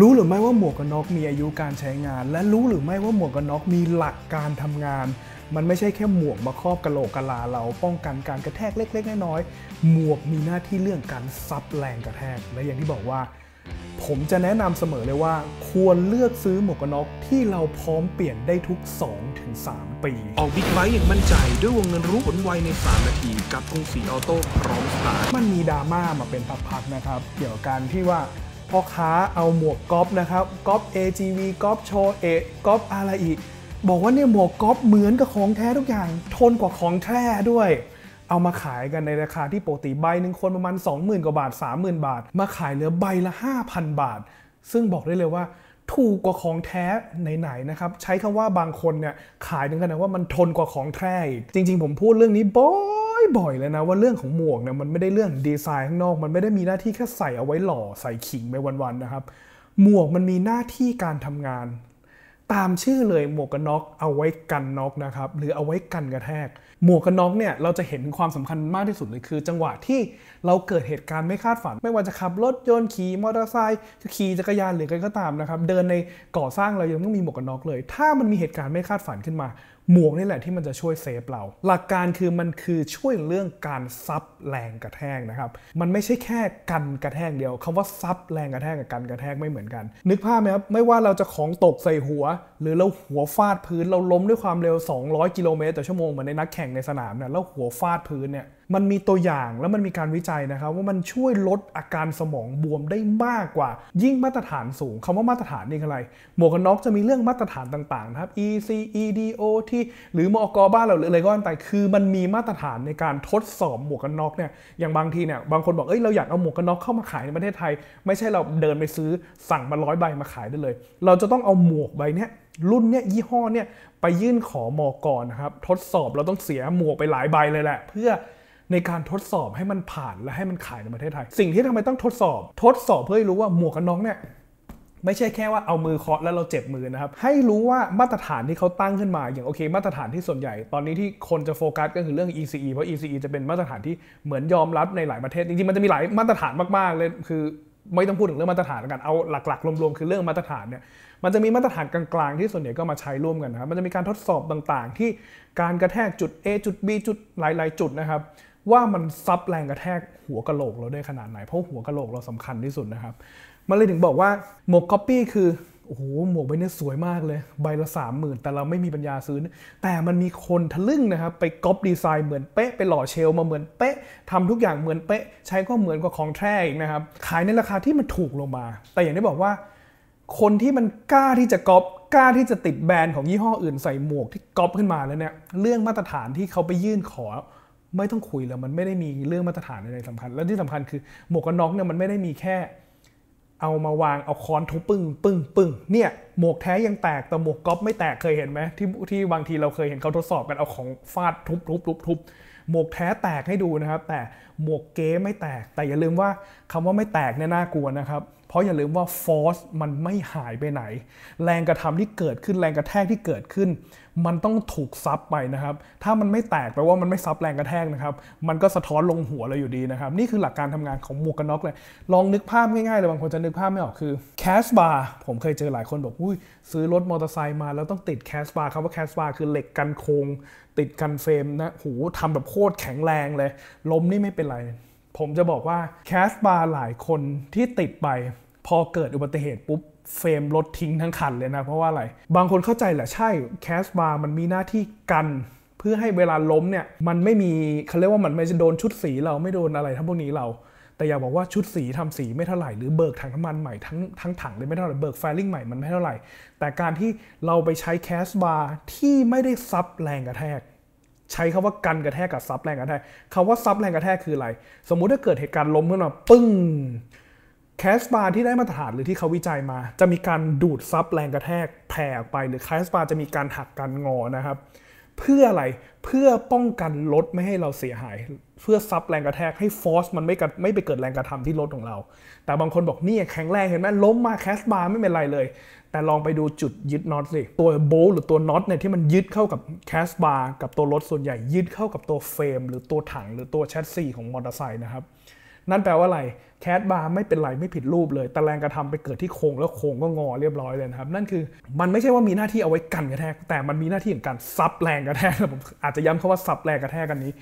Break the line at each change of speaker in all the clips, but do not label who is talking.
รู้หรือไม่ว่าหมวกกันน็อกมีอายุการใช้งาน และรู้หรือไม่ว่าหมวกกันน็อกมีหลักการทำงาน มันไม่ใช่แค่หมวกมาครอบกระโหลกกะลาเราป้องกันการกระแทกเล็กๆ น้อยๆหมวกมีหน้าที่เรื่องการซับแรงกระแทกและอย่างที่บอกว่า ผมจะแนะนำเสมอเลยว่า ควรเลือกซื้อหมวกกันน็อกที่เราพร้อมเปลี่ยนได้ทุก 2-3 ปีออกบิ๊กไบค์อย่างมั่นใจด้วยวงเงินรู้ผลไวใน 3 นาทีกับกรุงศรีออโต้ พร้อมสตาร์มันมีดราม่ามาเป็นพักๆนะครับเกี่ยวกับการที่ว่าพ่อค้าเอาหมวกก๊อปนะครับ ก๊อป AGV ก๊อปโชเอก๊อปอะไรอีกบอกว่าเนี่ยหมวกก๊อปเหมือนกับของแท้ทุกอย่าง ทนกว่าของแท้ด้วย เอามาขายกันในราคาที่ปกติใบหนึ่งคนประมาณ20,000กว่าบาท30,000บาท มาขายเหลือใบละ 5,000 บาท ซึ่งบอกได้เลยว่า ถูกกว่าของแท้ไหนๆนะครับใช้คำว่าบางคนเนี่ยขายถึงขนาดว่ามันทนกว่าของแท้จริง ๆ ผมพูดเรื่องนี้บ่ไม่บ่อยเลยนะว่าเรื่องของหมวกเนี่ยมันไม่ได้เรื่องดีไซน์ข้างนอก มันไม่ได้มีหน้าที่แค่ใส่เอาไว้หล่อใส่ขิงไปวันๆนะครับ หมวกมันมีหน้าที่การทำงาน ตามชื่อเลยหมวกกันน็อกเอาไว้กันน็อกนะครับหรือเอาไว้กันกระแทก หมวกกันน็อกเนี่ยเราจะเห็นความสำคัญมากที่สุดเลยคือ จังหวะที่เราเกิดเหตุการณ์ไม่คาดฝัน ไม่ว่าจะขับรถยนต์ขี่มอเตอร์ไซค์ขี่จักรยานหรืออะไรก็ตามนะครับเดินในก่อสร้างเรายังต้องมีหมวกกันน็อกเลย ถ้ามันมีเหตุการณ์ไม่คาดฝันขึ้นมาหมวกนี่แหละที่มันจะช่วยเซฟเรา หลักการคือมันคือช่วยเรื่องการซับแรงกระแทกนะครับ มันไม่ใช่แค่กันกระแทกเดียวคำว่าซับแรงกระแทกกับกันกระแทกไม่เหมือนกัน นึกภาพไหมครับ ไม่ว่าเราจะของตกใส่หัว หรือเราหัวฟาดพื้น เราล้มด้วยความเร็ว 200 กิโลเมตรต่อชั่วโมงเหมือนในนักแข่งในสนามเนี่ยแล้วหัวฟาดพื้นเนี่ยมันมีตัวอย่างแล้วมันมีการวิจัยนะครับ ว่ามันช่วยลดอาการสมองบวมได้มากกว่า ยิ่งมาตรฐานสูงคำว่ามาตรฐานนี่คืออะไร หมวกกันน็อกจะมีเรื่องมาตรฐานต่างๆนะครับ EC EDOT หรือมอกบ้านเราหรืออะไรก็ตามแต่คือมันมีมาตรฐานในการทดสอบหมวกกันน็อกเนี่ยอย่างบางทีเนี่ยบางคนบอกเอ้ยเราอยากเอาหมวกกันน็อกเข้ามาขายในประเทศไทย ไม่ใช่เราเดินไปซื้อสั่งมาร้อยใบมาขายได้เลย เราจะต้องเอาหมวกใบเนี้ยรุ่นเนี้ยยี่ห้อเนี้ยไปยื่นขอมอกนนะครับทดสอบเราต้องเสียหมวกไปหลายใบเลยแหละ เพื่อในการทดสอบให้มันผ่านและให้มันขายในประเทศไทย สิ่งที่ทำไมต้องทดสอบ ทดสอบเพื่อให้รู้ว่าหมวกกันน็อกเนี่ยไม่ใช่แค่ว่าเอามือเคาะแล้วเราเจ็บมือนะครับ ให้รู้ว่ามาตรฐานที่เขาตั้งขึ้นมาอย่างโอเคมาตรฐานที่ส่วนใหญ่ ตอนนี้ที่คนจะโฟกัสก็คือเรื่อง ECE เพราะ ECE จะเป็นมาตรฐานที่เหมือนยอมรับในหลายประเทศจริงๆ มันจะมีหลายมาตรฐานมากๆเลย คือไม่ต้องพูดถึงเรื่องมาตรฐานแล้วกัน เอาหลักๆรวมๆคือเรื่องมาตรฐานเนี่ยมันจะมีมาตรฐานกลางๆที่ส่วนใหญ่ก็มาใช้ร่วมกันนะครับ มันจะมีการทดสอบต่างๆ ที่การกระแทกจุด A จุด B จุดหลาย ๆจุดนะครับว่ามันซับแรงกระแทกหัวกะโหลกเราได้ขนาดไหนเพราะหัวกะโหลกเราสำคัญที่สุดนะครับมันเลยถึงบอกว่าหมวกก๊อปปี้คือ โอ้โห หมวกใบนี้สวยมากเลย ใบละสามหมื่นแต่เราไม่มีปัญญาซื้อแต่มันมีคนทะลึ่งนะครับ ไปก๊อปดีไซน์เหมือนเป๊ะไปหล่อเชลมาเหมือนเป๊ะทำทุกอย่างเหมือนเป๊ะ ใช้ก็เหมือนกับของแท้อีกนะครับขายในราคาที่มันถูกลงมา แต่อย่างที่บอกว่า คนที่มันกล้าที่จะก๊อปกล้าที่จะติดแบรนด์ของยี่ห้ออื่นใส่หมวกที่ก๊อปขึ้นมาแล้วเนี่ยเรื่องมาตรฐานที่เขาไปยื่นขอไม่ต้องคุยแล้วมันไม่ได้มีเรื่องมาตรฐานอะไรสำคัญแล้วที่สำคัญคือหมวกกันน็อกเนี่ยมันไม่ได้มีแค่ เอามาวางเอาค้อนทุบปึ้งปึ้งปึ้งเนี่ย หมวกแท้ยังแตกแต่หมวกก๊อฟไม่แตกเคยเห็นไหมที่ที่บางทีเราเคยเห็นเขาทดสอบกันเอาของฟาดทุบทุบทุบทุบหมวกแท้แตกให้ดูนะครับ แต่หมวกเก๊ไม่แตก แต่อย่าลืมว่าคำว่าไม่แตกเนี่ยน่ากลัวนะครับราะอย่าลืมว่าฟอ r c สมันไม่หายไปไหน แรงกระทำที่เกิดขึ้นแรงกระแทกที่เกิดขึ้น มันต้องถูกซับไปนะครับถ้ามันไม่แตกแปลว่ามันไม่ซับแรงกระแทกนะครับมันก็สะท้อนลงหัวเราอยู่ดีนะครับนี่คือหลักการทำงานของหมวกกันน็อกเลยลองนึกภาพง่ายๆเลยบางคนจะนึกภาพไม่ออกคือแคสบาร์ผมเคยเจอหลายคนบอกอุ้ยซื้อรถมอเตอร์ไซค์มา แล้วต้องติดแคสบาร์ครับว่าแคสบาร์คือเหล็กกันโครงติดกันเฟรมนะหูทำแบบโคตรแข็งแรงเลยล้มนี่ไม่เป็นไร ผมจะบอกว่าแคสบาร์หลายคนที่ติดไปพอเกิดอุบัติเหตุปุ๊บเฟรมรถทิ้งทั้งคันเลยนะเพราะว่าอะไรบางคนเข้าใจแหละ ใช่แคสบาร์มันมีหน้าที่กัน เพื่อให้เวลาล้มเนี่ยมันไม่มีเขาเรียกว่ามันไม่จะโดนชุดสีเราไม่โดนอะไร ทั้งพวกนี้เรา แต่อยากบอกว่าชุดสีทำสีไม่เท่าไหร่ หรือเบิกถังน้ำมันใหม่ทั้งทั้งถังเลยไม่เท่าไหร่เบิกไฟลิ่งใหม่มันไม่เท่าไหร่ แต่การที่เราไปใช้แคสบาร์ที่ไม่ได้ซับแรงกระแทก ใช้คำว่ากันกระแทกกับซับแรงกระแทกคาว่าซับแรงกระแทกคืออะไร สมมุติถ้าเกิดเหตุการณ์ล้มขึ้นมาปึ้งแคสบาร์ที่ได้มาตรฐานหรือที่เขาวิจัยมา จะมีการดูดซับแรงกระแทกแผ่ออกไปหรือแคสบาร์จะมีการหักการงอนะครับ เพื่ออะไรเพื่อป้องกันรถไม่ให้เราเสียหาย เพื่อซับแรงกระแทกให้ฟอสมันไม่ไม่ไปเกิดแรงกระทำที่รถของเรา แต่บางคนบอกนี่แข็งแรงเห็นไหมล้มมาแคสบาร์ไม่เป็นไรเลย แต่ลองไปดูจุดยึดน็อตสิตัวโบลหรือตัวน็อตเนี่ยที่มันยึดเข้ากับแคสบาร์กับตัวรถส่วนใหญ่ยึดเข้ากับตัวเฟรม หรือตัวถัง หรือตัวแชสซีของมอเตอร์ไซค์นะครับนั่นแปลว่าอะไรแคดบาร์ไม่เป็นไรไม่ผิดรูปเลยแต่แรงกระทำไปเกิดที่โค้งแล้วโค้งก็งอเรียบร้อยเลยนะครับ นั่นคือมันไม่ใช่ว่ามีหน้าที่เอาไว้กันกระแทก แต่มันมีหน้าที่ของการซับแรงกระแทกผมอาจจะย้ำคาว่าซับแรงกระแทกกันนี้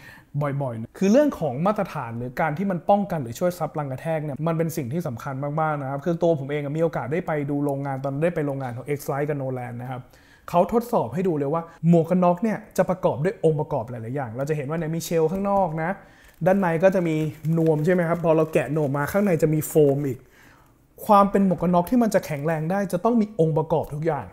บ่อยๆนะคือเรื่องของมาตรฐานหรือการที่มันป้องกันหรือช่วยซับแรงกระแทกเนี่ยมันเป็นสิ่งที่สำคัญมากๆนะครับคือตัวผมเองมีโอกาสได้ไปดูโรงงานตอนได้ไปโรงงานของ X l i กับโนแลนนะครับเขาทดสอบให้ดูเลยว่าหมวกกันน็อกเนี่ยจะประกอบด้วยองค์ประกอบหลายๆอย่างเราจะเห็นว่าในมีเชลข้างนอกนะด้านในก็จะมีนวมใช่ไหมครับพอเราแกะนวมมาข้างในจะมีโฟมอีก ความเป็นหมวกกันน็อกที่มันจะแข็งแรงได้จะต้องมีองค์ประกอบทุกอย่าง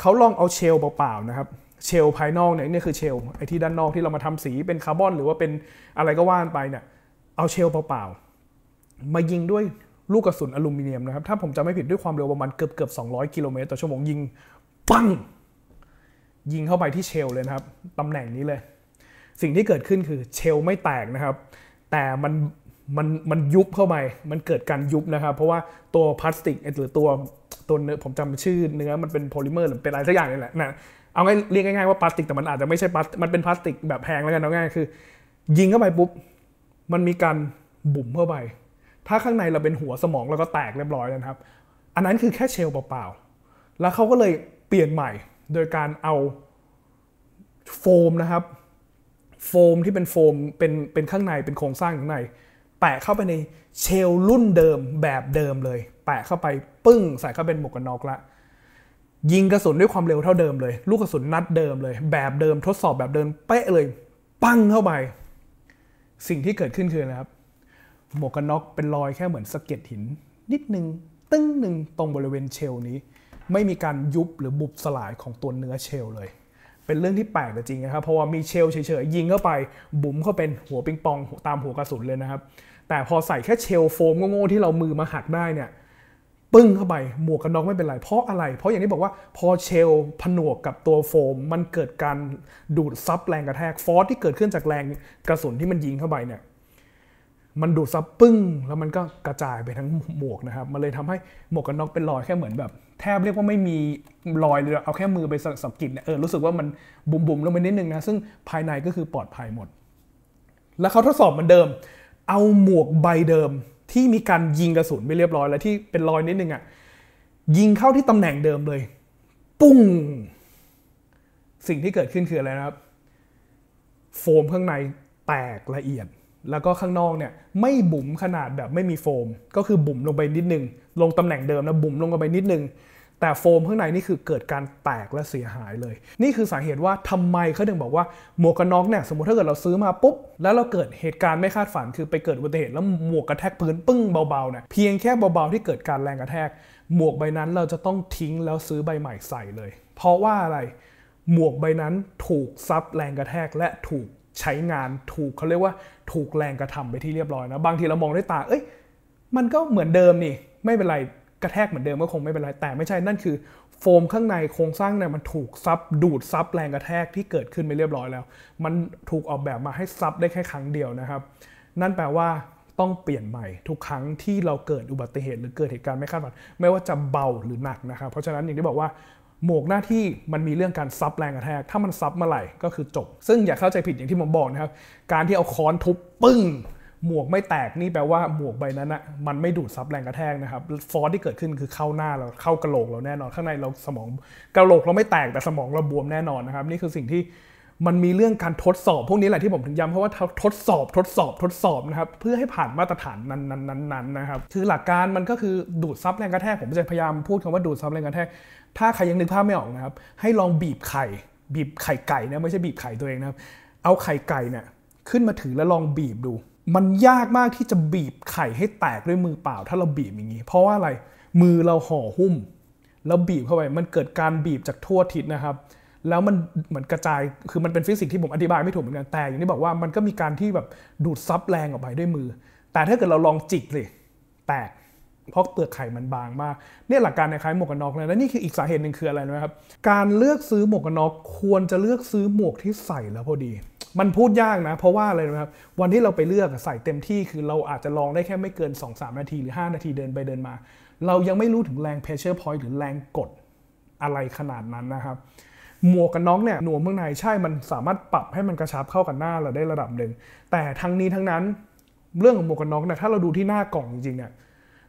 เขาลองเอาเชลเปล่าๆนะครับเชลภายนอกเนี่ยนี่คือเชล ไอ้ที่ด้านนอกที่เรามาทำสีเป็นคาร์บอน หรือว่าเป็นอะไรก็ว่านไปเนี่ยเอาเชลเปล่าๆมายิงด้วยลูกกระสุนอลูมิเนียมนะครับถ้าผมจำไม่ผิดด้วยความเร็วประมาณเกือบเกือบสองกิโลเมตรต่อชั่วโมงยิงปัง ยิงเข้าไปที่เชลเลยนะครับตำแหน่งนี้เลยสิ่งที่เกิดขึ้นคือเชลไม่แตกนะครับ แต่มันมันมันยุบเข้าไป มันเกิดการยุบนะครับ เพราะว่าตัวพลาสติกหรือตัวตัวเนื้อผมจำชื่อเนื้อมันเป็นโพลิเมอร์หรือเป็นอะไรสักอย่างนี่แหละนะเอาง่ายเรียกง่ายๆว่าพลาสติกแต่มันอาจจะไม่ใช่พลาสมันเป็นพลาสติกแบบแพงแล้วกันเอาง่ายคือยิงเข้าไปปุ๊บ มันมีการบุ๋มเข้าไป ถ้าข้างในเราเป็นหัวสมองเราก็แตกเรียบร้อยนะครับ อันนั้นคือแค่เชลเปล่าๆ แล้วเขาก็เลยเปลี่ยนใหม่โดยการเอาโฟมนะครับโฟมที่เป็นโฟมเป็นเป็นข้างในเป็นโครงสร้างข้างใน แปะเข้าไปในเชลรุ่นเดิมแบบเดิมเลย แปะเข้าไปปึ้งใส่เข้าเป็นหมวกกันน็อกละ ยิงกระสุนด้วยความเร็วเท่าเดิมเลย ลูกกระสุนนัดเดิมเลย แบบเดิมทดสอบแบบเดิมเป๊ะเลยปั้งเข้าไป สิ่งที่เกิดขึ้นคือนะครับ หมวกกันน็อกเป็นรอยแค่เหมือนสะเก็ดหิน นิดนึงตึ้งหนึ่งตรงบริเวณเชลนี้ ไม่มีการยุบหรือบุบสลายของตัวเนื้อเชลเลยเป็นเรื่องที่แปลกแต่จริงนะครับ เพราะว่ามีเชลเฉย ๆ ยิงเข้าไป บุ๋มเข้าเป็นหัวปิงปองตามหัวกระสุนเลยนะครับ แต่พอใส่แค่เชลโฟมโง่ๆที่เรามือมาหักได้เนี่ยปึ้งเข้าไปหมวกกันน็อกไม่เป็นไร เพราะอะไร เพราะอย่างที่บอกว่า พอเชลผนวกกับตัวโฟม มันเกิดการดูดซับแรงกระแทกฟอสที่เกิดขึ้นจากแรงกระสุนที่มันยิงเข้าไปเนี่ยมันดูดซับปึ้งแล้วมันก็กระจายไปทั้งหมวกนะครับมันเลยทำให้หมวกกันน็อกเป็นรอยแค่เหมือนแบบแทบเรียกว่าไม่มีรอยเลยเอาแค่มือไปสับกิดเนี่ยเออรู้สึกว่า มันบุ่มๆลงไปนิดนึงนะซึ่งภายในก็คือปลอดภัยหมด แล้วเขาทดสอบเหมือนเดิม เอาหมวกใบเดิมที่มีการยิงกระสุนไปเรียบร้อยแล้วที่เป็นรอยนิดนึงอะ่ะยิงเข้าที่ตำแหน่งเดิมเลย ปุ้งสิ่งที่เกิดขึ้นคืออะไรนะครับ โฟมข้างใน แตกละเอียด แล้วก็ข้างนอกเนี่ยไม่บุ๋มขนาดแบบไม่มีโฟม ก็คือบุ๋มลงไปนิดนึงลงตำแหน่งเดิมนะบุ๋มลงไปนิดนึง แต่โฟมข้างในนี่คือเกิดการแตกและเสียหายเลย นี่คือสาเหตุว่าทำไมเขาถึงบอกว่าหมวกกันน็อกเนี่ยสมมติถ้าเกิดเราซื้อมาปุ๊บแล้วเราเกิดเหตุการณ์ไม่คาดฝันคือไปเกิดอุบัติเหตุแล้วหมวกกระแทกพื้นปึ้งเบาๆเนี่ยเพียงแค่เบาๆที่เกิดการแรงกระแทก หมวกใบนั้นเราจะต้องทิ้งแล้วซื้อใบใหม่ใส่เลย เพราะว่าอะไร หมวกใบนั้นถูกซับแรงกระแทกและถูกใช้งานถูกเขาเรียกว่า ถูกแรงกระทำไปที่เรียบร้อยนะบางทีเรามองด้วยตาเอ้ยมันก็เหมือนเดิมนี่ไม่เป็นไร กระแทกเหมือนเดิมก็คงไม่เป็นไร แต่ไม่ใช่ นั่นคือโฟมข้างในโครงสร้างเนี่ยมันถูกซับดูดซับแรงกระแทกที่เกิดขึ้นไปเรียบร้อยแล้ว มันถูกออกแบบมาให้ซับได้แค่ครั้งเดียวนะครับ นั่นแปลว่าต้องเปลี่ยนใหม่ ทุกครั้งที่เราเกิดอุบัติเหตุหรือเกิดเหตุการณ์ไม่คาดฝันไม่ว่าจะเบาหรือหนักนะครับ เพราะฉะนั้นอย่างที่บอกว่าหมวกหน้าที่มันมีเรื่องการซับแรงกระแทก ถ้ามันซับเมื่อไหร่ก็คือจบซึ่งอย่าเข้าใจผิดอย่างที่ผมบอกนะครับการที่เอาค้อนทุบปึ้งหมวกไม่แตกนี่แปลว่าหมวกใบนั้นนะมันไม่ดูดซับแรงกระแทกนะครับฟอร์สที่เกิดขึ้นคือเข้าหน้าเราเข้ากระโหลกเราแน่นอน ข้างในเราสมองกระโหลกเราไม่แตกแต่สมองเราบวมแน่นอนนะครับ นี่คือสิ่งที่มันมีเรื่องการทดสอบ พวกนี้แหละที่ผมถึงย้ำเพราะว่าทดสอบทดสอบทดสอบนะครับเพื่อให้ผ่านมาตรฐานนั้นๆนะครับคือหลักการมันก็คือดูดซับแรงกระแทก ผมจะพยายามพูดคำว่าดูดซับแรงกระแทกถ้าใครยังนึกภาพไม่ออกนะครับให้ลองบีบไข่บีบไข่ไก่นะไม่ใช่บีบไข่ตัวเองนะครับเอาไข่ไก่เนี่ยขึ้นมาถือแล้วลองบีบดูมันยากมากที่จะบีบไข่ให้แตกด้วยมือเปล่า ถ้าเราบีบอย่างนี้เพราะว่าอะไรมือเราห่อหุ้มแล้วบีบเข้าไป มันเกิดการบีบจากทั่วทิศนะครับ แล้วมันเหมือนกระจายคือมันเป็นฟิสิกส์ที่ผมอธิบายไม่ถูกเหมือนกันแต่อย่างที่บอกว่ามันก็มีการที่แบบดูดซับแรงออกไปด้วยมือ แต่ถ้าเกิดเราลองจิกเลยแตกเพราะเปลือกไข่มันบางมากเนี่ยหลักการในคล้ายหมวกกันน็อกเลยและนี่คืออีกสาเหตุหนึ่งคืออะไรนะครับการเลือกซื้อหมวกกันน็อก ควรจะเลือกซื้อหมวกที่ใส่แล้วพอดีมันพูดยากนะเพราะว่าอะไรนะครับวันที่เราไปเลือกใส่เต็มที่คือเราอาจจะลองได้แค่ไม่เกิน 2-3 นาทีหรือ 5 นาทีเดินไปเดินมา เรายังไม่รู้ถึงแรง pressure point หรือแรงกดอะไรขนาดนั้นนะครับ หมวกกันน็อกเนี่ยหนวมเมืองในใช่มันสามารถปรับให้มันกระชับเข้ากันหน้าเราได้ระดับหนึ่งแต่ทั้งนี้ทั้งนั้นเรื่องของหมวกกันน็อกเนี่ยถ้าเราดูที่หน้ากล่องจริงๆเนี่ย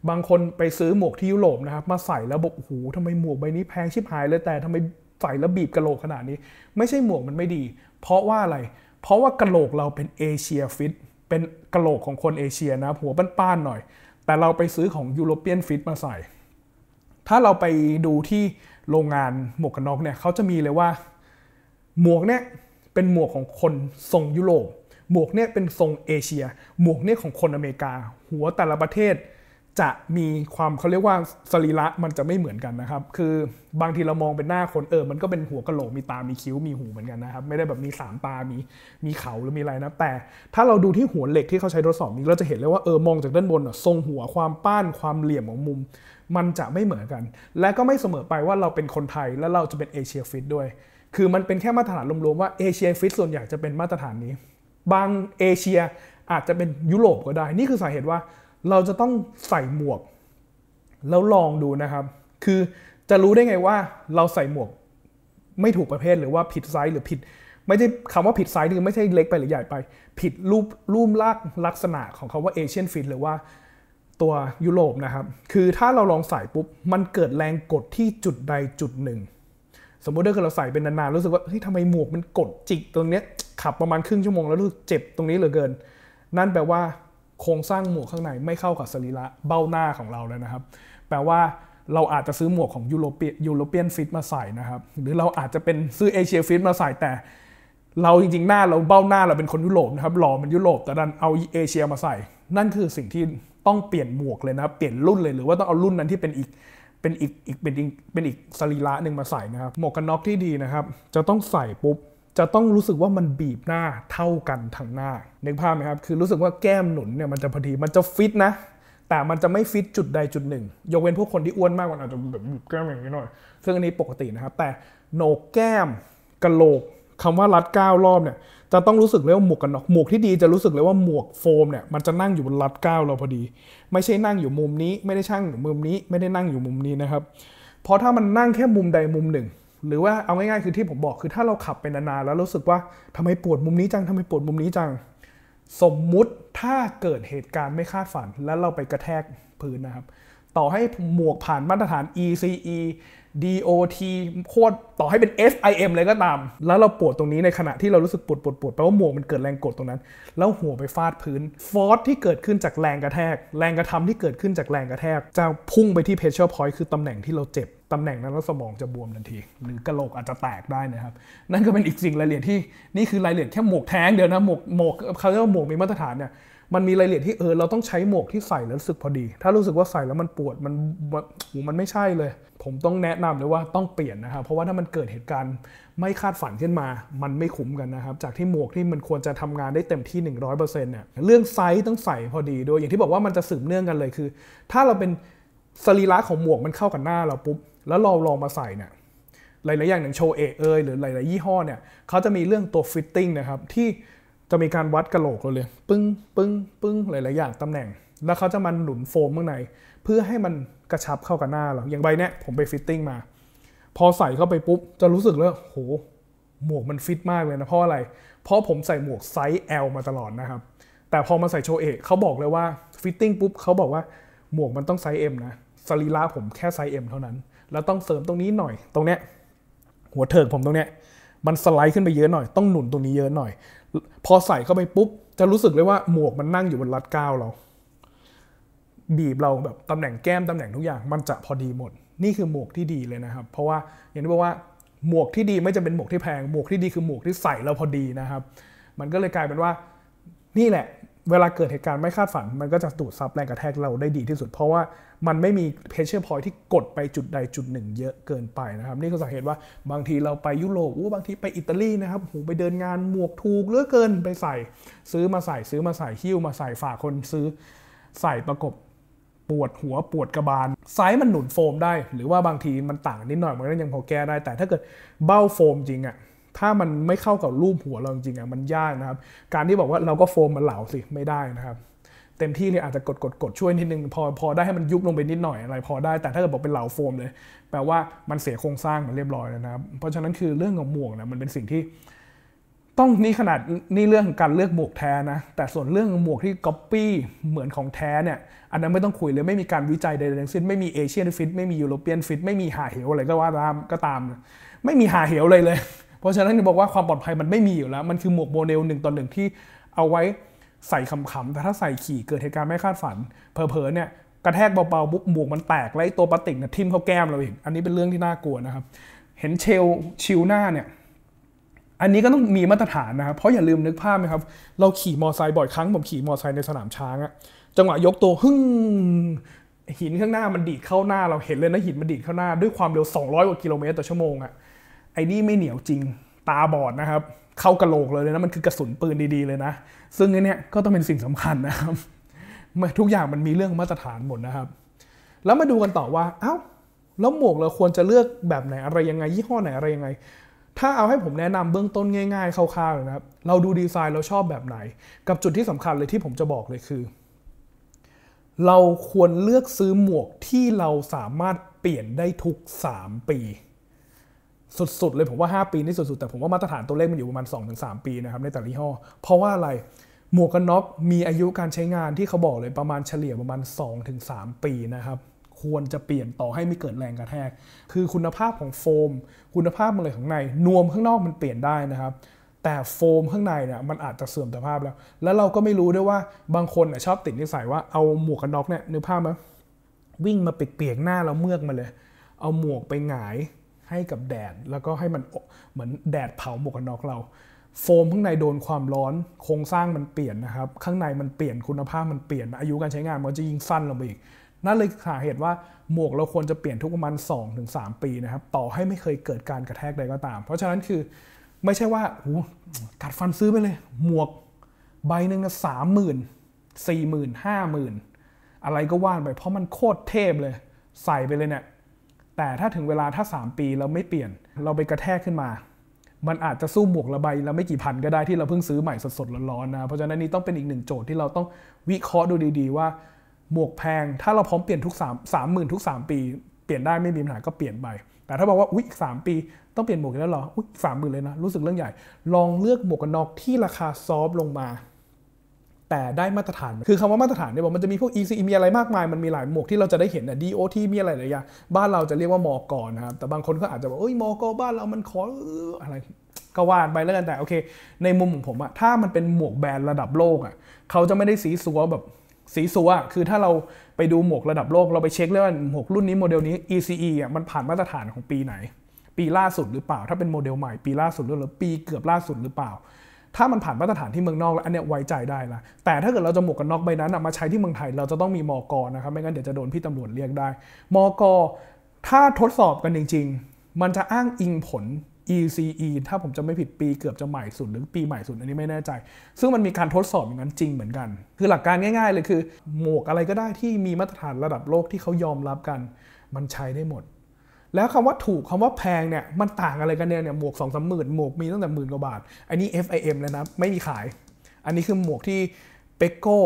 บางคนไปซื้อหมวกที่ยุโรปนะครับ มาใส่แล้วบอกโอ้โหทำไมหมวกใบนี้แพงชิบหายเลยแต่ทำไมใส่แล้วบีบกระโหลกขนาดนี้ ไม่ใช่หมวกมันไม่ดี เพราะว่าอะไรเพราะว่ากะโหลกเราเป็นเอเชียฟิตเป็นกะโหลกของคนเอเชียนะหัวป้านๆหน่อย แต่เราไปซื้อของยูโรเปียนฟิตมาใส่ ถ้าเราไปดูที่โรงงานหมวกกันน็อกเนี่ยเขาจะมีเลยว่า หมวกเนี่ยเป็นหมวกของคนทรงยุโรปหมวกเนี่ยเป็นทรงเอเชีย หมวกเนี่ยของคนอเมริกา หัวแต่ละประเทศจะมีความเขาเรียกว่าสรีระมันจะไม่เหมือนกันนะครับคือบางที เรามองเป็นหน้าคนเออมันก็เป็นหัวกะโหลกมีตามีคิ้วมีหูเหมือนกันนะครับ ไม่ได้แบบมี3ตามีมีเขาหรือมีอะไรนะแต่ถ้าเราดูที่หัวเหล็กที่เขาใช้ทดสอบนี้เราจะเห็นเลยว่าเออมองจากด้านบน ทรงหัวความป้านความเหลี่ยมของมุมมันจะไม่เหมือนกัน และก็ไม่เสมอไปว่าเราเป็นคนไทยและเราจะเป็นเอเชียฟิตด้วย คือมันเป็นแค่มาตรฐานรวมๆว่าเอเชียฟิตส่วนใหญ่จะเป็นมาตรฐานนี้ บางเอเชียอาจจะเป็นยุโรปก็ได้ นี่คือสาเหตุว่าเราจะต้องใส่หมวก แล้วลองดูนะครับ คือจะรู้ได้ไงว่าเราใส่หมวก ไม่ถูกประเภทหรือว่าผิดไซส์หรือผิด ไม่ใช่คำว่าผิดไซส์คือไม่ใช่เล็กไปหรือใหญ่ไป ผิดรูปรูปลักลักษณะของคาว่าเอเชียนฟิตหรือว่า ตัวยุโรปนะครับ คือถ้าเราลองใส่ปุ๊บ มันเกิดแรงกดที่จุดใดจุดหนึ่ง สมมติถ้าเกิดเราใส่เป็นนานๆ รู้สึกว่าเฮ้ยทำไมหมวกมันกดจิกตรงเนี้ยขับประมาณครึ่งชั่วโมงแล้วรู้สึกเจ็บตรงนี้เหลือเกิน นั่นแปลว่าโครงสร้างหมวกข้างในไม่เข้ากับสรีระเบ้าหน้าของเราแล้วนะครับ แปลว่าเราอาจจะซื้อหมวกของยูโรเปียยูโรเปียนฟิตมาใส่นะครับหรือเราอาจจะเป็นซื้อเอเชียฟิตมาใส่แต่ เราจริงๆหน้าเราเบ้าหน้าเราเป็นคนยุโรปนะครับหล่อมันยุโรปแต่ดันเอาเอเชียมาใส่ นั่นคือสิ่งที่ต้องเปลี่ยนหมวกเลยนะเปลี่ยนรุ่นเลยหรือว่าต้องเอารุ่นนั้นที่เป็นอีกเป็นอีกอีกเป็นอีกเป็นอีกสรีระหนึ่งมาใส่นะครับหมวกกันน็อกที่ดีนะครับ จะต้องใส่ปุ๊บจะต้องรู้สึกว่ามันบีบหน้าเท่ากันทางหน้านึกภาพไหมครับ คือรู้สึกว่าแก้มหนุนเนี่ยมันจะพอดี มันจะฟิตนะ แต่มันจะไม่ฟิตจุดใดจุดหนึ่ง ยกเว้นพวกคนที่อ้วนมากกว่นอาจจะแบบบีบแก้มอย่างนี้หน่อย ซึ่งอันนี้ปกตินะครับ แต่โหนกแก้มกระโหลกคำว่ารัดก้าวรอบเนี่ยจะต้องรู้สึกเลยว่าหมวกกันนอกหมวกที่ดีจะรู้สึกเลยว่าหมวกโฟมเนี่ยมันจะนั่งอยู่บนรัดก้าวเราพอดี ไม่ใช่นั่งอยู่มุมนี้ ไม่ได้ช่างอยู่มุมนี้ ไม่ได้นั่งอยู่มุมนี้นะครับเพราะถ้ามันนั่งแค่มุมใดมุมหนึ่งหรือว่าเอาง่ายๆ คือที่ผมบอกคือถ้าเราขับไปนานๆแล้วรู้สึกว่าทำไมปวดมุมนี้จังทำไมปวดมุมนี้จัง สมมุติถ้าเกิดเหตุการณ์ไม่คาดฝันแล้วเราไปกระแทกพื้นนะครับ ต่อให้หมวกผ่านมาตรฐาน ECE DOT โคตรต่อให้เป็น SIM เลยก็ตาม แล้วเราปวดตรงนี้ในขณะที่เรารู้สึกปวดปวดปวดแปลว่าหมวกมันเกิดแรงกดตรงนั้น แล้วหัวไปฟาดพื้นฟอร์สที่เกิดขึ้นจากแรงกระแทกแรงกระทำที่เกิดขึ้นจากแรงกระแทก จะพุ่งไปที่เพชเชอร์พอยต์คือตำแหน่งที่เราเจ็บตำแหน่งนั้นแล้วสมองจะบวมทันทีหรือกระโหลกอาจจะแตกได้นะครับ นั่นก็เป็นอีกสิ่งรายละเอียดที่นี่คือรายละเอียดแค่หมวกแท้งเดียวนะหมวกหมวกเขาเรียกว่าหมวกมีมาตรฐานเนี่ยมันมีรายละเอียดที่เออเราต้องใช้หมวกที่ใส่แล้วรู้สึกพอดี ถ้ารู้สึกว่าใส่แล้วมันปวดมันมันไม่ใช่เลย ผมต้องแนะนำเลยว่าต้องเปลี่ยนนะครับ เพราะว่าถ้ามันเกิดเหตุการณ์ไม่คาดฝันขึ้นมา มันไม่คุ้มกันนะครับจากที่หมวกที่มันควรจะทำงานได้เต็มที่ 100%เนี่ยเรื่องไซส์ต้องใส่พอดีด้วยอย่างที่บอกว่ามันจะสืบเนื่องกันเลยคือ ถ้าเราเป็นสรีระของหมวกมันเข้ากับหน้าเราปุ๊บแล้วเราลองมาใส่เนี่ย หลาย ๆ อย่างอย่างโชเอเอยหรือหลาย ๆ ยี่ห้อเนี่ยเขาจะมีเรื่องตัวฟิตติ้งนะครับที่จะมีการวัดกระโหลกเราเลย ปึ้ง ปึ้ง ปึ้ง หลาย ๆ อย่างตำแหน่ง แล้วเขาจะมันหนุนโฟมข้างในเพื่อให้มันกระชับเข้ากับหน้าเรา อย่างใบเนี้ยผมไปฟิตติ้งมาพอใส่เข้าไปปุ๊บจะรู้สึกเลยโหหมวกมันฟิตมากเลยนะเพราะอะไร เพราะผมใส่หมวกไซส์ L มาตลอดนะครับ แต่พอมาใส่โชเอะเขาบอกเลยว่าฟิตติ้งปุ๊บเขาบอกว่าหมวกมันต้องไซส์ M นะสรีระผมแค่ไซส์ M เท่านั้นเราต้องเสริมตรงนี้หน่อย ตรงเนี้ยหัวเถิกผมตรงเนี้ยมันสไลด์ขึ้นไปเยอะหน่อย ต้องหนุนตรงนี้เยอะหน่อย พอใส่เข้าไปปุ๊บ จะรู้สึกเลยว่าหมวกมันนั่งอยู่บนรัดก้าวเราบีบเราแบบตำแหน่งแก้ม ตำแหน่งทุกอย่าง มันจะพอดีหมด นี่คือหมวกที่ดีเลยนะครับ เพราะว่าอย่างที่บอกว่า หมวกที่ดีไม่จะเป็นหมวกที่แพง หมวกที่ดีคือหมวกที่ใส่เราพอดีนะครับ มันก็เลยกลายเป็นว่านี่แหละเวลาเกิดเหตุการณ์ไม่คาดฝันมันก็จะดูดซับแรงกระแทกเราได้ดีที่สุดเพราะว่ามันไม่มีเพชเชอร์พอยที่กดไปจุดใดจุดหนึ่งเยอะเกินไปนะครับ นี่ก็สาเหตุว่าบางทีเราไปยุโรปบางทีไปอิตาลีนะครับหูไปเดินงานหมวกถูกเลือเกินไปใส่ซื้อมาใส่ซื้อมาใส่หิ้วมาใส่ฝากคนซื้อใส่ประกบปวดหัวปวดกระบาลไซส์มันหนุนโฟมได้ หรือว่าบางทีมันต่างนิดหน่อยมันก็ยังพอแก้ได้แต่ ถ้าเกิดเบ้าโฟมจริงอะ่ะถ้ามันไม่เข้ากับรูปหัวเราจริงๆอ่ะ มันยากนะครับ การที่บอกว่าเราก็โฟมมันเหลาสิไม่ได้นะครับ เต็มที่เนี่ยอาจจะกดกดกดช่วยนิดนึงพอพอได้ให้มันยุบลงไปนิดหน่อยอะไรพอได้แต่ถ้าเกิดบอกเป็นเหลาโฟมเลย แปลว่ามันเสียโครงสร้างมันเรียบร้อยแล้วนะครับ เพราะฉะนั้นคือเรื่องของหมวกนะมันเป็นสิ่งที่ต้องนี่ขนาดนี่เรื่องการเลือกหมวกแท้นะ แต่ส่วนเรื่องหมวกที่ก๊อปปี้เหมือนของแท้เนี่ยอันนั้นไม่ต้องคุยเลยไม่มีการวิจัยใดๆทั้งสิ้นไม่มีเอเชียนฟิตไม่มียุโรเปียนฟิตไม่มีหาเหวอะไรก็ว่าตามก็ตาม ไม่มีหาเหวเลยเลยราะฉะนั้นบอกว่าความปลอดภัยมันไม่มีอยู่แล้ว มันคือหมวกโมเดลหนึ่งต่อหนึ่งที่เอาไว้ใส่ขำๆแต่ถ้าใส่ขี่เกิดเหตุการณ์ไม่คาดฝันเผลอๆเนี่ยกระแทกเบาๆบุ๊บหมวกมันแตกไล่ตัวปลาติกเนี่ยทิ่มเข้าแก้มเราอีก อันนี้เป็นเรื่องที่น่ากลัวนะครับ เห็นเชลชิลหน้าเนี่ยอันนี้ก็ต้องมีมาตรฐานนะครับเพราะอย่าลืมนึกภาพไหมครับเราขี่มอไซค์บ่อยครั้งผมขี่มอไซค์ในสนามช้างอะจังหวะยกตัวหึ่งหินข้างหน้ามันดีดเข้าหน้า เราเห็นเลยนะหินมันดีดเข้าหน้าด้วยความเร็ว 200กว่ากิโลเมตรต่อชั่วโมงอะไอ้นี่ไม่เหนียวจริงตาบอดนะครับ เข้ากระโหลกเลยนะมันคือกระสุนปืนดีๆเลยนะ ซึ่งไอ้นี่ก็ต้องเป็นสิ่งสำคัญนะครับทุกอย่างมันมีเรื่องมาตรฐานหมดนะครับ แล้วมาดูกันต่อว่าเอา้าแล้วหมวกเราควรจะเลือกแบบไหนอะไรยังไงยี่ห้อไหนอะไรยังไง ถ้าเอาให้ผมแนะนำเบื้องต้นง่ายๆคร่าวๆนะครับ เราดูดีไซน์เราชอบแบบไหนกับจุดที่สำคัญเลยที่ผมจะบอกเลยคือ เราควรเลือกซื้อหมวกที่เราสามารถเปลี่ยนได้ทุก 3 ปีสุดๆเลยผมว่า5ปีนี่สุดๆ แต่ผมว่ามาตรฐานตัวเลขมันอยู่ประมาณ2-3 ปีนะครับในแต่ละยี่ห้อเพราะว่าอะไรหมวกกันน็อกมีอายุการใช้งานที่เขาบอกเลยประมาณเฉลี่ยประมาณ2-3 ปีนะครับ ควรจะเปลี่ยนต่อให้ไม่เกิดแรงกระแทก คือคุณภาพของโฟม คุณภาพมันเลยของในนวมข้างนอกมันเปลี่ยนได้นะครับ แต่โฟมข้างในเนี่ยมันอาจจะเสื่อมสภาพแล้ว แล้วเราก็ไม่รู้ด้วยว่าบางคนชอบติดนิสัยว่าเอาหมวกกันน็อกเนี่ยนึกภาพไหมวิ่งมาเปียกๆหน้าเราเมือกมาเลย เอาหมวกไปหงายให้กับแดด แล้วก็ให้มันเหมือนแดดเผาหมวกกันน็อกเรา โฟมข้างในโดนความร้อนโครงสร้างมันเปลี่ยนนะครับข้างในมันเปลี่ยนคุณภาพมันเปลี่ยนอายุการใช้งานมันจะยิ่งสั้นลงไปอีกนั่นเลยสาเหตุว่าหมวกเราควรจะเปลี่ยนทุกประมาณ2-3 ปีนะครับต่อให้ไม่เคยเกิดการกระแทกใดก็ตาม เพราะฉะนั้นคือไม่ใช่ว่าโอ้กัดฟันซื้อไปเลย หมวกใบหนึ่งสามหมื่นสี่หมื่นห้าหมื่นอะไรก็ว่านไปเพราะมันโคตรเทพเลย ใส่ไปเลยเนี่ยแต่ถ้าถึงเวลาถ้า 3 ปีเราไม่เปลี่ยนเราไปกระแทกขึ้นมา มันอาจจะสู้หมวกระใบแล้วไม่กี่พันก็ได้ที่เราเพิ่งซื้อใหม่สดๆร้อนๆนะ เพราะฉะนั้นนี่ต้องเป็นอีกหนึ่งโจทย์ที่เราต้องวิเคราะห์ดูดี ๆ ว่าหมวกแพง ถ้าเราพร้อมเปลี่ยนทุก3 3 0,000ทุก3ปีเปลี่ยนได้ไม่มีปัญหาก็เปลี่ยนไปแต่ถ้าบอกว่าอุ๊ยสามปี ต้องเปลี่ยนหมวกแล้วหรออุ๊ยสามหมื่นเลยนะรู้สึกเรื่องใหญ่ ลองเลือกหมวกกันน็อกที่ราคาซอฟลงมาแต่ได้มาตรฐานคือคำว่ามาตรฐานเนี่ยบอกมันจะมีพวก ECE มีอะไรมากมายมันมีหลายหมวกที่เราจะได้เห็นนะ DOT มีอะไรหลายอย่างบ้านเราจะเรียกว่ามอกอนะครับแต่บางคนก็อาจจะบอกเอ้ยมอกอบ้านเรามันขออะไรก็วาดไปแล้วกันแต่โอเค ในมุมของผมอะถ้ามันเป็นหมวกแบรนด์ระดับโลกอะเขาจะไม่ได้สีสัวแบบสีสัวคือถ้าเราไปดูหมวกระดับโลกเราไปเช็คเลยว่าหมวกรุ่นนี้โมเดลนี้ ECE อะมันผ่านมาตรฐานของปีไหน ปีล่าสุดหรือเปล่าถ้าเป็นโมเดลใหม่ ปีล่าสุดหรือปีเกือบล่าสุดหรือเปล่าถ้ามันผ่านมาตรฐานที่เมืองนอกแล้วอันเนี้ยไว้ใจได้ละแต่ถ้าเกิดเราจะหมวกกันน็อกใบนั้น มาใช้ที่เมืองไทย เราจะต้องมีมอกอนะครับ ไม่งั้นเดี๋ยวจะโดนพี่ตำรวจเรียกได้ มอกอถ้าทดสอบกันจริง ๆ มันจะอ้างอิงผล ECE ถ้าผมจะไม่ผิดปีเกือบจะใหม่สุด หรือปีใหม่สุด อันนี้ไม่แน่ใจ ซึ่งมันมีการทดสอบอย่างนั้นจริงเหมือนกัน คือหลักการง่ายๆเลยคือ หมวกอะไรก็ได้ที่มีมาตรฐานระดับโลกที่เขายอมรับกันมันใช้ได้หมดแล้วคำว่าถูกคำว่าแพงเนี่ยมันต่างอะไรกันเนี่ยเนี่ยหมวกสองสามหมื่นหมวกมีตั้งแต่หมื่นกว่าบาท อันนี้ FIM เลยนะไม่มีขาย อันนี้คือหมวกที่เปโก้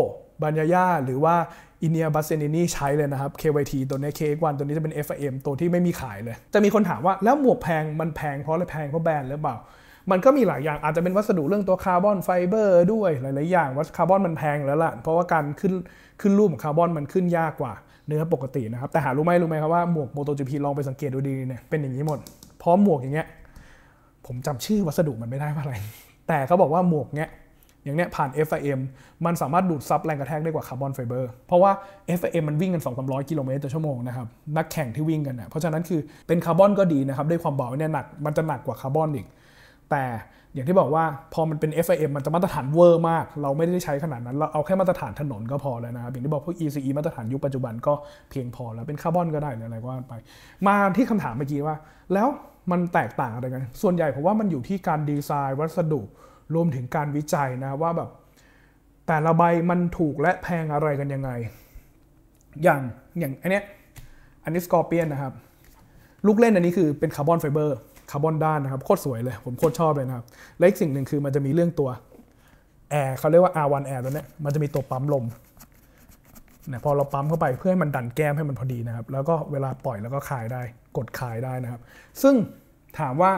บันยาญาหรือว่าอินเนียบัสเซนินีใช้เลยนะครับ KYT ตัวนี้ KX1 ตัวนี้จะเป็น FIM ตัวที่ไม่มีขายเลย จะมีคนถามว่าแล้วหมวกแพงมันแพงเพราะอะไรแพงเพราะแบรนด์หรือเปล่า มันก็มีหลายอย่าง อาจจะเป็นวัสดุเรื่องตัวคาร์บอนไฟเบอร์ด้วยหลายๆ อย่างวัสดุคาร์บอนมันแพงแล้วล่ะเพราะว่าการขึ้นขึ้นรูปของคาร์บอนมันขึ้นยากกว่าเนื้อปกตินะครับ แต่หารู้ไหมรู้ไหมครับว่า หมวกมโตจ o พีลองไปสังเกตดูดีเนี่ยเป็นอย่างนี้หมด พร้อมหมวกอย่างเงี้ยผมจำชื่อวัสดุมันไม่ได้ว่าอะไร แต่เขาบอกว่าหมวกเงี้ยอย่างเนี้ยผ่าน FIM มันสามารถดูดซับแรงกระแทกได้กว่าคาร์บอนไฟเบอร์เพราะว่า FIM มันวิ่งกัน 2-300กิโลเมตรต่อชั่วโมงนะครับ นักแข่งที่วิ่งกันเนะเพราะฉะนั้นคือเป็นคาร์บอนก็ดีนะครับด้วยความเบาเนี่ยหนักมันจะหนักกว่าคาร์บอนอีก แต่อย่างที่บอกว่าพอมันเป็น FIM มันจะมาตรฐานเวอร์มาก เราไม่ได้ใช้ขนาดนั้น เราเอาแค่มาตรฐานถนนก็พอแล้วนะครับ อย่างที่บอกพวก ECE มาตรฐานยุคปัจจุบันก็เพียงพอแล้วเป็นคาร์บอนก็ได้หรืออะไรก็ไป มาที่คำถามเมื่อกี้ว่าแล้วมันแตกต่างอะไรกันส่วนใหญ่ผมว่ามันอยู่ที่การดีไซน์วัสดุรวมถึงการวิจัยนะว่าแบบแต่ละใบมันถูกและแพงอะไรกันยังไงอย่างอย่างอันเนี้ยอันนี้สกอร์เปียนนะครับลูกเล่นอันนี้คือเป็นคาร์บอนไฟเบอร์คาร์บอนด้านนะครับ โคตรสวยเลยผมโคตรชอบเลยนะครับ และอีกสิ่งหนึ่งคือมันจะมีเรื่องตัวแอร์เขาเรียกว่า R1 แอร์ตัวนี้มันจะมีตัวปั๊มลมนะพอเราปั๊มเข้าไปเพื่อให้มันดันแก้มให้มันพอดีนะครับแล้วก็เวลาปล่อยแล้วก็คายได้ กดคายได้นะครับ ซึ่งถามว่า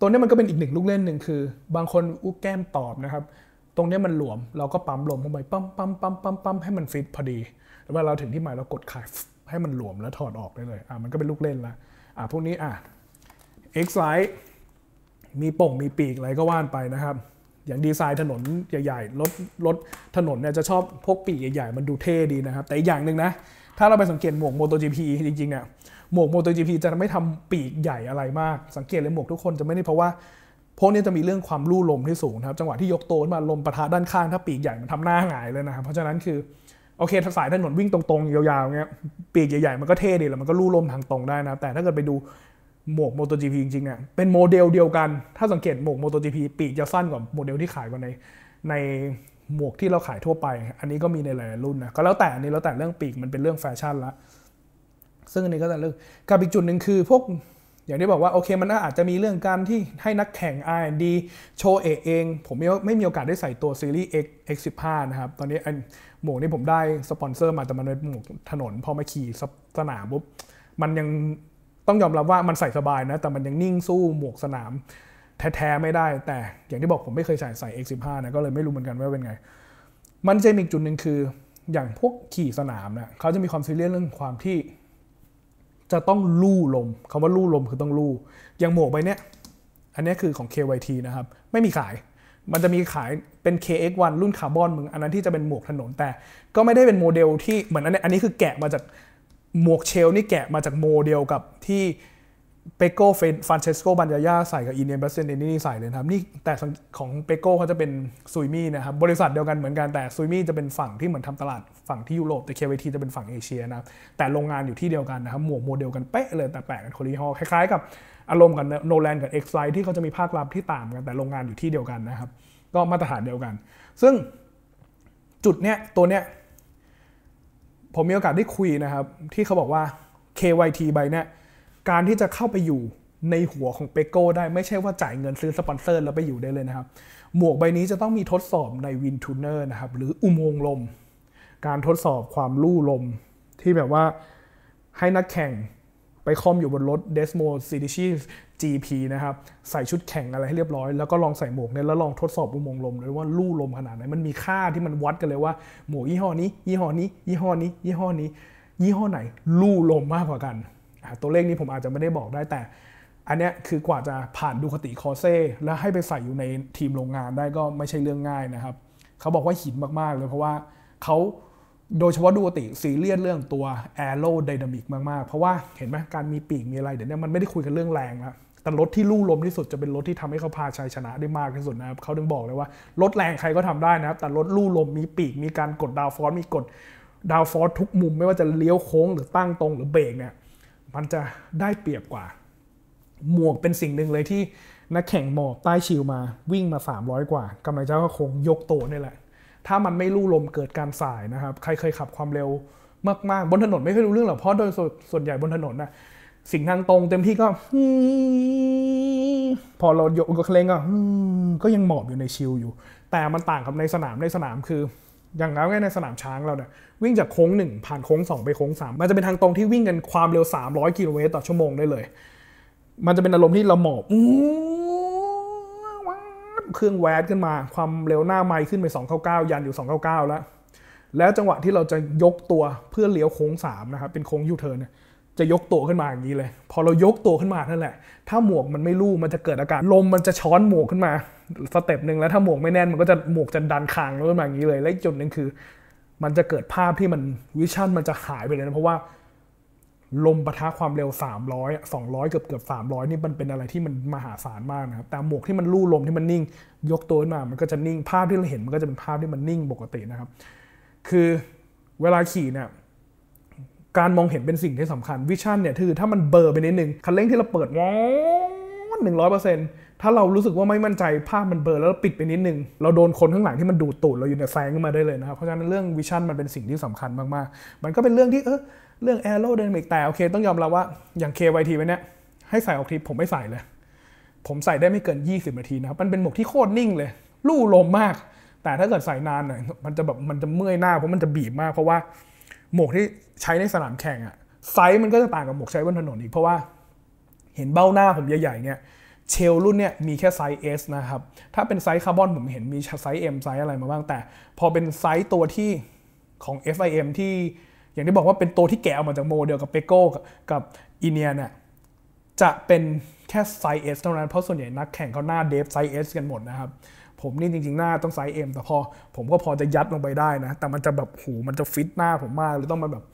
ตัวนี้มันก็เป็นอีกหนึ่งลูกเล่นหนึ่งคือ บางคนอุ้แก้มตอบนะครับ ตรงนี้มันหลวม เราก็ปั๊มลมเข้าไปปั๊มปั๊มปั๊มปั๊มปั๊มให้มันฟิตพอดีแล้วเวลาเราถึงที่หมายเรากดคายให้มันหลวมแล้วถอดออกได้เลยอ่ะมันก็เป็นลูกเล่นละอ่ะพวกนี้อ่ะซ x ไ i t ์มีป่งมีปีก อะไรก็ว่านไปนะครับ อย่างดีไซน์ถนนใหญ่ ๆ รถรถถนนเนี่ยจะชอบพวกปีกใหญ่ ๆมันดูเท่ดีนะครับ แต่อย่างหนึ่งนะ ถ้าเราไปสังเกตหมวก MotoGP จริง ๆ เนี่ย หมวก MotoGP จะไม่ทำปีกใหญ่อะไรมาก สังเกตเลยหมวกทุกคนจะไม่ได้เพราะว่า พวกนี้จะมีเรื่องความลู่ลมที่สูงนะครับ จังหวะที่ยกโตมาลมประทะด้านข้างถ้าปีกใหญ่มันทำหน้าหงายเลยนะครับเพราะฉะนั้นคือโอเคสายถนนวิ่งตรงๆยาวๆเงี้ยปีกใหญ่ๆมันก็เท่ดีแล้วมันก็ลู่ลมทางตรงได้นะแต่ถ้าเกิดไปดูหมวก MotoGP จริงๆเนี่ยเป็นโมเดลเดียวกัน ถ้าสังเกตหมวก MotoGP ปีกจะสั้นกว่าโมเดลที่ขายกันในในหมวกที่เราขายทั่วไปอันนี้ก็มีในหลายรุ่นนะก็แล้วแต่อันนี้แล้วแต่เรื่องปีกมันเป็นเรื่องแฟชั่นละซึ่งอันนี้ก็แต่เรื่องกับอีกจุดหนึ่งคือพวกอย่างที่บอกว่าโอเคมันอาจจะมีเรื่องการที่ให้นักแข่ง R&D โชว์เอเอง ผมไม่มีโอกาสได้ใส่ตัวซีรีส์ X X15 นะครับตอนนี้หมวกนี้ผมได้สปอนเซอร์มาแต่มันเป็นหมวกถนนพอมาขี่สนามปุ๊บมันยังต้องยอมรับว่ามันใส่สบายนะ แต่มันยังนิ่งสู้หมวกสนามแท้ๆไม่ได้ แต่อย่างที่บอกผมไม่เคยใส่ใส่ X15 นะ ก็เลยไม่รู้เหมือนกันว่าเป็นไง มันจะมีจุดหนึ่งคืออย่างพวกขี่สนามนะเขาจะมีความซีเรียสเรื่องความที่จะต้องลู่ลมคำว่าลู่ลมคือต้องลู่ อย่างหมวกใบเนี้ยอันนี้คือของ KYT นะครับไม่มีขาย มันจะมีขายเป็น KX1 รุ่นคาร์บอนมึงอันนั้นที่จะเป็นหมวกถนน แต่ก็ไม่ได้เป็นโมเดลที่เหมือนอันนี้อันนี้คือแกะมาจากหมวกเชลนี่แกะมาจากโมเดลกับที่เปโก้ฟนฟานเชสโกบันยาญาใส่กับอินเดียนบัสเซนนี่ใส่เลยครับนี่แต่ของเปโก้เขาจะเป็นซุยมี่นะครับบริษัทเดียวกันเหมือนกันแต่ซุยมี่จะเป็นฝั่งที่เหมือนทำตลาดฝั่งที่ยุโรปแต่เคเวทีจะเป็นฝั่งเอเชียนะแต่โรงงานอยู่ที่เดียวกันนะครับหมวกโมเดลกัน เป๊ะเลยแต่แปลกกันคนละยี่ห้อคล้ายๆกับอารมณ์กับโนแลนกับเอ็กซ์ไลที่เขาจะมีภาคลับที่ต่างกันแต่โรงงานอยู่ที่เดียวกันนะครับก็มาตรฐานเดียวกัน ซึ่งจุดเนี้ยตัวเนี้ยผมมีโอกาสได้คุยนะครับที่เขาบอกว่า KYT ใบเนี้ยการที่จะเข้าไปอยู่ในหัวของเปโก้ได้ไม่ใช่ว่าจ่ายเงินซื้อสปอนเซอร์แล้วไปอยู่ได้เลยนะครับ หมวกใบนี้จะต้องมีทดสอบในวินทูเนอร์นะครับ หรืออุโมงลม การทดสอบความลู่ลมที่แบบว่าให้นักแข่งไปคอมอยู่บนรถเดสโมซิติชี GP นะครับใส่ชุดแข่งอะไรให้เรียบร้อยแล้วก็ลองใส่หมวกเนี่ยแล้วลองทดสอบอุโมงค์ลมด้วยว่าลู่ลมขนาดไหนมันมีค่าที่มันวัดกันเลยว่า หมวกยี่ห้อนี้ ยี่ห้อนี้ ยี่ห้อนี้ ยี่ห้อนี้ ยี่ห้อไหนลู่ลมมากกว่ากัน ตัวเลขนี้ผมอาจจะไม่ได้บอกได้แต่ อันเนี้ยคือกว่าจะผ่านดูคติคอเซ่แล้วให้ไปใส่อยู่ในทีมโรงงานได้ก็ไม่ใช่เรื่องง่ายนะครับเขาบอกว่าหินมากๆ เลยเพราะว่าเขาโดยเฉพาะดูติซีเรียดเรื่องตัวแอโรไดนามิกมากๆ เพราะว่าเห็นไหมการมีปีกมีอะไรเดี๋ยวนี้มันไม่ได้คุยกันเรื่องแรงแล้วแต่รถที่ลู่ลมที่สุดจะเป็นรถที่ทำให้เขาพาชัยชนะได้มากที่สุดนะครับเขาถึงบอกเลยว่ารถแรงใครก็ทำได้นะครับ แต่รถลู่ลมมีปีกมีการกดดาวฟอรสมีกดดาวฟอร์ทุกมุมไม่ว่าจะเลี้ยวโค้งหรือตั้งตรงหรือเบรกเนี่ยมันจะได้เปรียบกว่า หมวกเป็นสิ่งหนึ่งเลยที่นักแข่งหมอบใต้ชิวมาวิ่งมา 300 กว่ากำลังจะก็คงยกโตนี่แหละ ถ้ามันไม่ลู่ลมเกิดการสายนะครับ ใครเคยขับความเร็วมากๆบนถนนไม่เคยรู้เรื่องหรอกเพราะโดยส่วนใหญ่บนถนนนะสิ่งทางตรงเต็มที่ก็พอเราโยกกเคลงก็ก็ยังหมอบอยู่ในชิลอยู่ แต่มันต่างกับในสนามในสนามคือ อย่างแล้วในสนามช้างเราเนี่ยวิ่งจากโค้ง 1 ผ่านโค้ง 2 ไปโค้ง3มันจะเป็นทางตรงที่วิ่งกันความเร็ว 300กิโลเมตรต่อชั่วโมงได้เลย มันจะเป็นอารมณ์ที่เราหมอบเครื่องแวดขึ้นมาความเร็วหน้าไมค์ขึ้นไป299ยันอยู่299แล้ว แล้วจังหวะที่เราจะยกตัวเพื่อเลี้ยวโค้ง3นะครับ เป็นโค้งยูเทิร์นเนี่ยจะยกตัวขึ้นมาอย่างนี้เลยพอเรายกตัวขึ้นมานั้นแหละถ้าหมวกมันไม่ลู่มันจะเกิดอาการ ลมมันจะช้อนหมวกขึ้นมา สเต็ปหนึ่งแล้วถ้าหมวกไม่แน่นมันก็จะหมวกจะดันคางขึ้นมาอย่างนี้เลย และจุดหนึ่งคือ มันจะเกิดภาพที่มันวิชั่น มันจะหายไปเลยนะเพราะว่า ลมปะทะความเร็ว 300 200เกือบเกือบ300 นี่มันเป็นอะไรที่มันมหาศาลมากนะครับ แต่หมวกที่มันลู่ลมที่มันนิ่ง ยกตัวขึ้นมามันก็จะนิ่งภาพที่เราเห็นมันก็จะเป็นภาพที่มันนิ่งปกตินะครับ คือเวลาขี่เนี่ยการมองเห็นเป็นสิ่งที่สำคัญวิชั่นเนี่ยคือถ้ามันเบอร์ไปนิดนึงคันเร่งที่เราเปิดวอนหนึ่งร้อยเปอร์เซ็นต์ถ้าเรารู้สึกว่าไม่มั่นใจภาพมันเบลอแล้วปิดไปนิดนึงเราโดนคนข้างหลังที่มันดูดตูดเราอยู่เนี่ยแซงขึ้นมาได้เลยนะครับเพราะฉะนั้นเรื่องวิชั่นมันเป็นสิ่งที่สำคัญมากๆ มันก็เป็นเรื่องที่เออเรื่องแอโรเดนมิกแต่โอเค ต้องยอมรับว่าอย่าง KYT ไว้เนี่ยให้ใส่ออกทริปผมไม่ใส่เลย ผมใส่ได้ไม่เกิน 20นาทีนะครับมันเป็นหมวกที่โคตรนิ่งเลย ลู่ลมมาก แต่ถ้าเกิดใส่นานหน่อยมันจะแบบมันจะเมื่อยหน้าเพราะมันจะบีบมากเพราะว่าหมวกที่ใช้ในสนามแข่งอะไซส์มันก็จะต่างกับหมวกใช้บนถนนอีก เพราะว่าเห็นเบ้าหน้าผมใหญ่ๆเนี่ยเชลรุ่นเนี่ยมีแค่ไซส์ S นะครับ ถ้าเป็นไซส์คาร์บอนผมเห็นมีไซส์ M ไซส์อะไรมาบ้าง แต่พอเป็นไซส์ตัวที่ของ FIM ที่อย่างที่บอกว่าเป็นตัวที่แกะออกมาจากโมเดลกับเปโก้กับอินเนียเนี่ยจะเป็นแค่ไซส์ S เท่านั้นเพราะส่วนใหญ่นักแข่งเขาหน้าเดฟไซส์ S กันหมดนะครับผมนี่จริงๆหน้าต้องไซส์เอ็มแต่พอผมก็พอจะยัดลงไปได้นะ แต่มันจะแบบหูมันจะฟิตหน้าผมมากเลยต้องมาแบบ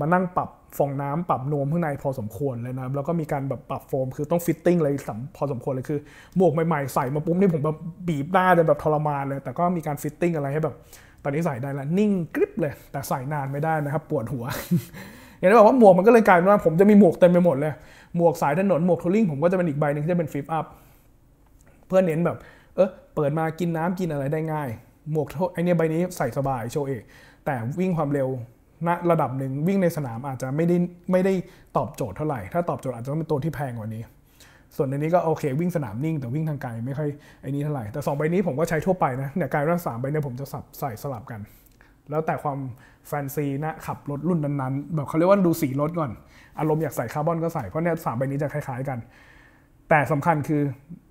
มานั่งปรับฟองน้ำปรับนวมข้างในพอสมควรเลยนะแล้วก็มีการแบบปรับโฟมคือต้องฟิตติ้งเลยพอสมควรเลยคือหมวกใหม่ๆใส่มาปุ๊บนี่ผมแบบบีบหน้าจนแบบทรมานเลย แต่ก็มีการฟิตติ้งอะไรให้แบบตอนนี้ใส่ได้ละนิ่งกริบเลย แต่ใส่นานไม่ได้นะครับปวดหัวอย่างที่บอกว่าหมวกมันก็เลยกลายเป็นว่าผมจะมีหมวกเต็มไปหมดเลยหมวกสายถนนหมวกทัวริงผมก็จะเป็นอีกใบหนึ่งที่จะเป็นฟิปอัพเพื่อเน้นแบบออเปิดมากินน้ำกินอะไรได้ง่ายหมวกไอเนี้ยใบนี้ใส่สบายโชว์เอแต่วิ่งความเร็วณระดับหนึ่งวิ่งในสนามอาจจะไม่ได้ไม่ได้ตอบโจทย์เท่าไหร่ ถ้าตอบโจทย์อาจจะต้องเป็นตัวที่แพงกว่านี้ ส่วนในนี้ก็โอเค วิ่งสนามนิ่งแต่วิ่งทางไกลไม่ค่อยไอ้นี้เท่าไหร่แต่2ใบนี้ผมก็ใช้ทั่วไปนะเนี่ยกลายเป็นสามใบเนี่ยผมจะสับใส่สลับกัน แล้วแต่ความแฟนซีนะขับรถรุ่นนั้นๆแบบเขาเรียกว่าดูสีรถก่อน อารมณ์อยากใส่คาร์บอนก็ใส่เพราะเนี่ยสามใบนี้จะคล้ายๆกันแต่สำคัญคือ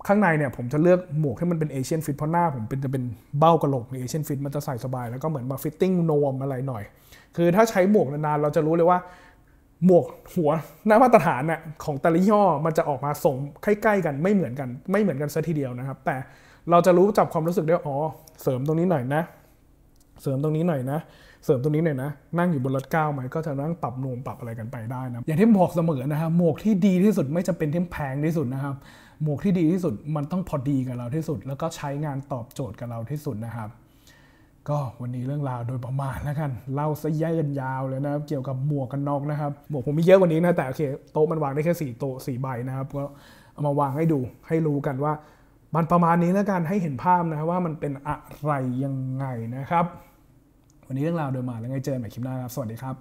ข้างในเนี่ยผมจะเลือกหมวกให้มันเป็นเอเชียนฟิตเพราะหน้าผมเป็นจะเป็นเบ้ากระโหลกในเอเชียนฟิตมันจะใส่สบาย แล้วก็เหมือนมาฟิตติ้งโนมอะไรหน่อยคือถ้าใช้หมวกนานๆเราจะรู้เลยว่าหมวกหัวหน้ามาตรฐานน่ยของแต่ละยี่ห้อมันจะออกมาส่งใกล้ๆกันไม่เหมือนกัน ไม่เหมือนกันซะทีเดียวนะครับ แต่เราจะรู้จับความรู้สึกได้อ๋อเสริมตรงนี้หน่อยนะ เสริมตรงนี้หน่อยนะเสริมตัวนี้หน่อยนะนั่งอยู่บนรถก้าวไหมก็จะนั่งปรับนูมปรับอะไรกันไปได้นะอย่างที่บอกเสมอนะครับหมวกที่ดีที่สุดไม่จะเป็นที่แพงที่สุดนะครับ หมวกที่ดีที่สุดมันต้องพอดีกับเราที่สุด แล้วก็ใช้งานตอบโจทย์กับเราที่สุดนะครับ ก็วันนี้เรื่องราวโดยประมาณแล้วกันเล่าซะยย่กันยาวเลยนะครับ เกี่ยวกับหมวกกันน็อกนะครับหมวกผมมีเยอะกว่านี้นะแต่โอเค โต๊ะมันวางได้แค่สี่โต๊ะสี่ใบนะครับก็เอามาวางให้ดูให้รู้กันว่า มันประมาณนี้แล้วกันให้เห็นภาพนะว่ามันเป็นอะไรยังไงนะครับวันนี้เรื่องราวโดยมาแล้วไงเจอใหม่คลิปหน้าครับ สวัสดีครับ